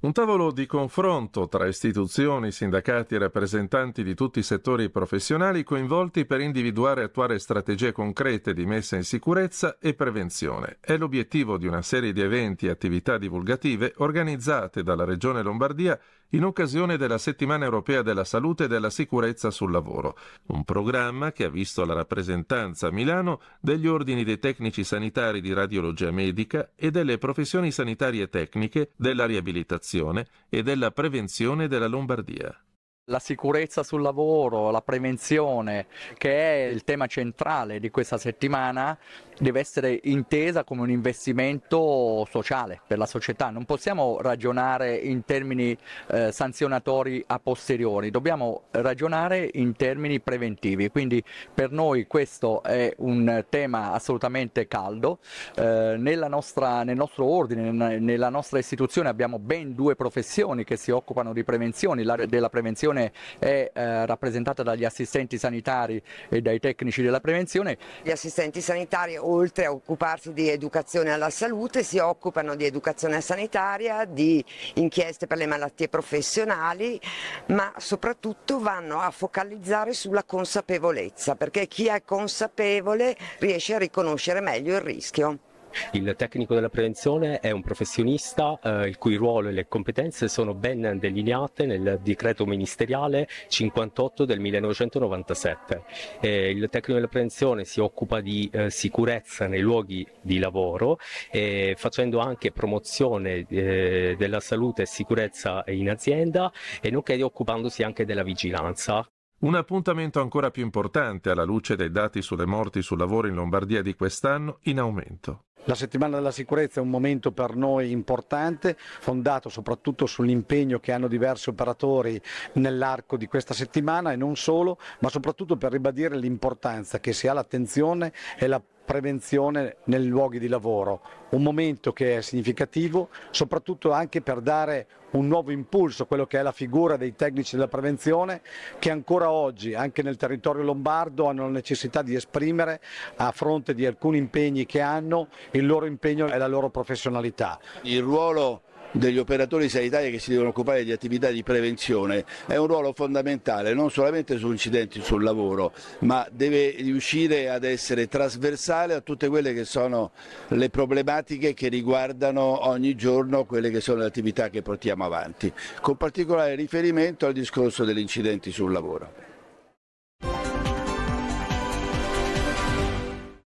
Un tavolo di confronto tra istituzioni, sindacati e rappresentanti di tutti i settori professionali coinvolti per individuare e attuare strategie concrete di messa in sicurezza e prevenzione. È l'obiettivo di una serie di eventi e attività divulgative organizzate dalla Regione Lombardia in occasione della Settimana europea della salute e della sicurezza sul lavoro, un programma che ha visto la rappresentanza a Milano degli ordini dei tecnici sanitari di radiologia medica e delle professioni sanitarie tecniche della riabilitazione e della prevenzione della Lombardia la sicurezza sul lavoro, la prevenzione, che è il tema centrale di questa settimana, deve essere intesa come un investimento sociale per la società, non possiamo ragionare in termini eh, sanzionatori a posteriori, dobbiamo ragionare in termini preventivi, quindi per noi questo è un tema assolutamente caldo, eh, nostra, nel nostro ordine, nella nostra istituzione abbiamo ben due professioni che si occupano di prevenzione, La, della prevenzione è eh, rappresentata dagli assistenti sanitari e dai tecnici della prevenzione. Gli assistenti sanitari oltre a occuparsi di educazione alla salute, si occupano di educazione sanitaria, di inchieste per le malattie professionali, ma soprattutto vanno a focalizzare sulla consapevolezza, perché chi è consapevole riesce a riconoscere meglio il rischio. Il tecnico della prevenzione è un professionista eh, il cui ruolo e le competenze sono ben delineate nel decreto ministeriale 58 del 1997. Eh, il tecnico della prevenzione si occupa di eh, sicurezza nei luoghi di lavoro eh, facendo anche promozione eh, della salute e sicurezza in azienda e nonché occupandosi anche della vigilanza. Un appuntamento ancora più importante alla luce dei dati sulle morti sul lavoro in Lombardia di quest'anno in aumento. La settimana della sicurezza è un momento per noi importante, fondato soprattutto sull'impegno che hanno diversi operatori nell'arco di questa settimana e non solo, ma soprattutto per ribadire l'importanza che si ha l'attenzione e la prevenzione nei luoghi di lavoro, un momento che è significativo soprattutto anche per dare un nuovo impulso a quello che è la figura dei tecnici della prevenzione che ancora oggi anche nel territorio lombardo hanno la necessità di esprimere a fronte di alcuni impegni che hanno il loro impegno e la loro professionalità. Il ruolo degli operatori sanitari che si devono occupare di attività di prevenzione è un ruolo fondamentale non solamente su incidenti sul lavoro ma deve riuscire ad essere trasversale a tutte quelle che sono le problematiche che riguardano ogni giorno quelle che sono le attività che portiamo avanti con particolare riferimento al discorso degli incidenti sul lavoro.